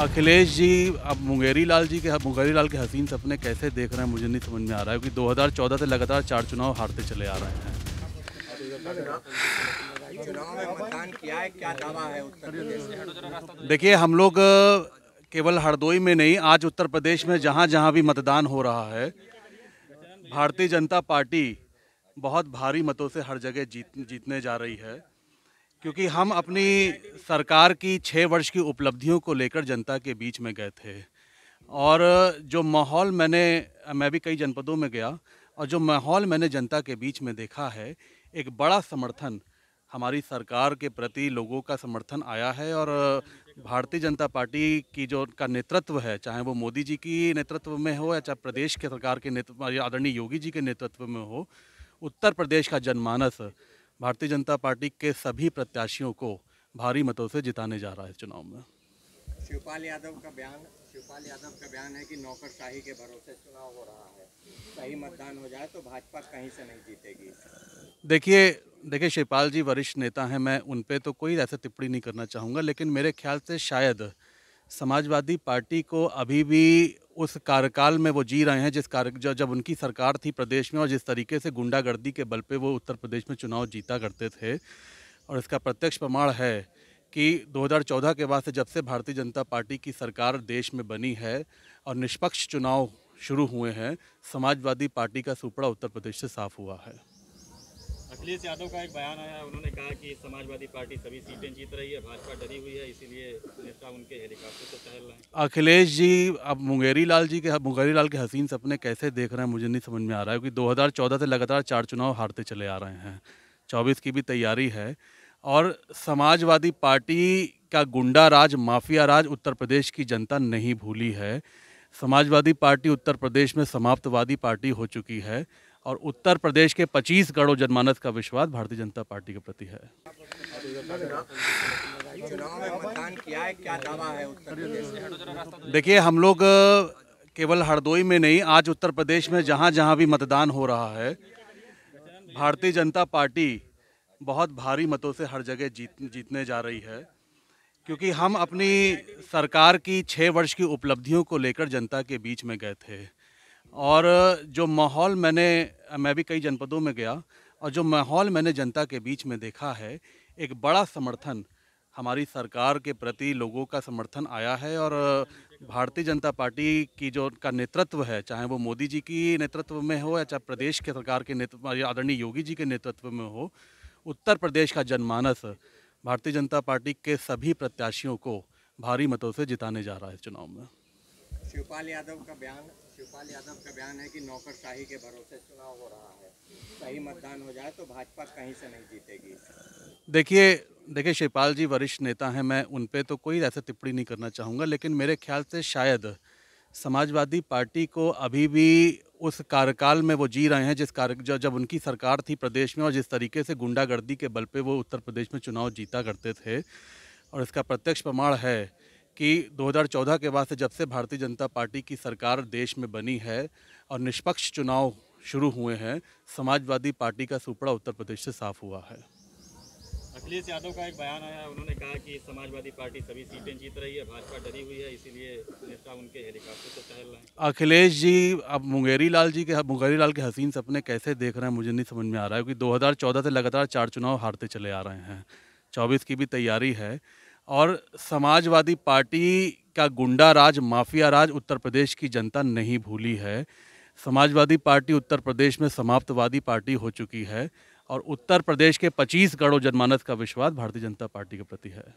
अखिलेश जी अब मुंगेरी लाल जी के मुंगेरी लाल के हसीन सपने कैसे देख रहे हैं मुझे नहीं समझ में आ रहा है क्योंकि 2014 से लगातार चार चुनाव हारते चले आ रहे हैं देखिए हम लोग केवल हरदोई में नहीं आज उत्तर प्रदेश में जहाँ जहाँ भी मतदान हो रहा है भारतीय जनता पार्टी बहुत भारी मतों से हर जगह जीत जीतने जा रही है क्योंकि हम अपनी सरकार की छः वर्ष की उपलब्धियों को लेकर जनता के बीच में गए थे और जो माहौल मैंने मैं भी कई जनपदों में गया और जो माहौल मैंने जनता के बीच में देखा है एक बड़ा समर्थन हमारी सरकार के प्रति लोगों का समर्थन आया है और भारतीय जनता पार्टी की जो का नेतृत्व है चाहे वो मोदी जी की नेतृत्व में हो या चाहे प्रदेश के सरकार के नेतृत्व आदरणीय योगी जी के नेतृत्व में हो उत्तर प्रदेश का जनमानस भारतीय जनता पार्टी के सभी प्रत्याशियों को भारी मतों से जिताने जा रहा है चुनाव में शिवपाल यादव का बयान शिवपाल यादव का बयान है कि नौकरशाही के भरोसे चुनाव हो रहा है सही मतदान हो जाए तो भाजपा कहीं से नहीं जीतेगी देखिए देखिए शिवपाल जी वरिष्ठ नेता हैं मैं उन पर तो कोई ऐसा टिप्पणी नहीं करना चाहूँगा लेकिन मेरे ख्याल से शायद समाजवादी पार्टी को अभी भी उस कार्यकाल में वो जी रहे हैं जिस कार्य जब उनकी सरकार थी प्रदेश में और जिस तरीके से गुंडागर्दी के बल पे वो उत्तर प्रदेश में चुनाव जीता करते थे और इसका प्रत्यक्ष प्रमाण है कि 2014 के बाद से जब से भारतीय जनता पार्टी की सरकार देश में बनी है और निष्पक्ष चुनाव शुरू हुए हैं समाजवादी पार्टी का सुपड़ा उत्तर प्रदेश से साफ हुआ है अखिलेश यादव का एक बयान आया उन्होंने कहा कि समाजवादी पार्टी सभी सीटें जीत रही है भाजपा डरी हुई है इसीलिए नेता उनके हेलीकॉप्टर से टहल रहे हैं अखिलेश जी अब मुंगेरी लाल जी के मुंगेरी लाल के हसीन सपने कैसे देख रहे हैं मुझे नहीं समझ में आ रहा है क्योंकि 2014 से लगातार चार चुनाव हारते चले आ रहे हैं चौबीस की भी तैयारी है और समाजवादी पार्टी का गुंडा राज माफिया राज उत्तर प्रदेश की जनता नहीं भूली है समाजवादी पार्टी उत्तर प्रदेश में समाप्तवादी पार्टी हो चुकी है और उत्तर प्रदेश के 25 गढ़ों जनमानस का विश्वास भारतीय जनता पार्टी के प्रति है देखिए हम लोग केवल हरदोई में नहीं आज उत्तर प्रदेश में जहाँ जहाँ भी मतदान हो रहा है भारतीय जनता पार्टी बहुत भारी मतों से हर जगह जीत जीतने जा रही है क्योंकि हम अपनी सरकार की छः वर्ष की उपलब्धियों को लेकर जनता के बीच में गए थे और जो माहौल मैंने मैं भी कई जनपदों में गया और जो माहौल मैंने जनता के बीच में देखा है एक बड़ा समर्थन हमारी सरकार के प्रति लोगों का समर्थन आया है और भारतीय जनता पार्टी की जो का नेतृत्व है चाहे वो मोदी जी की नेतृत्व में हो या चाहे प्रदेश के सरकार के नेतृत्व आदरणीय योगी जी के नेतृत्व में हो उत्तर प्रदेश का जनमानस भारतीय जनता पार्टी के सभी प्रत्याशियों को भारी मतों से जिताने जा रहा है चुनाव में शिवपाल यादव का बयान शिवपाल यादव का बयान है कि नौकरशाही के भरोसे चुनाव हो रहा है सही मतदान हो जाए तो भाजपा कहीं से नहीं जीतेगी देखिए देखिए शिवपाल जी वरिष्ठ नेता हैं मैं उन पर तो कोई ऐसा टिप्पणी नहीं करना चाहूँगा लेकिन मेरे ख्याल से शायद समाजवादी पार्टी को अभी भी उस कार्यकाल में वो जी रहे हैं जिस कार्य जब उनकी सरकार थी प्रदेश में और जिस तरीके से गुंडागर्दी के बल पे वो उत्तर प्रदेश में चुनाव जीता करते थे और इसका प्रत्यक्ष प्रमाण है कि 2014 के बाद से जब से भारतीय जनता पार्टी की सरकार देश में बनी है और निष्पक्ष चुनाव शुरू हुए हैं समाजवादी पार्टी का सुपड़ा उत्तर प्रदेश से साफ हुआ है अखिलेश यादव का एक बयान आया उन्होंने कहा कि समाजवादी पार्टी सभी सीटें जीत रही है भाजपा डरी हुई है इसीलिए नेता उनके हेलीकॉप्टर से रहे हैं अखिलेश जी अब मुंगेरी लाल जी के मुंगेरी लाल के हसीन सपने कैसे देख रहे हैं मुझे नहीं समझ में आ रहा है क्योंकि दो से लगातार चार चुनाव हारते चले आ रहे हैं चौबीस की भी तैयारी है और समाजवादी पार्टी का गुंडा राज माफिया राज उत्तर प्रदेश की जनता नहीं भूली है समाजवादी पार्टी उत्तर प्रदेश में समाप्तवादी पार्टी हो चुकी है और उत्तर प्रदेश के 25 गढ़ों जनमानस का विश्वास भारतीय जनता पार्टी के प्रति है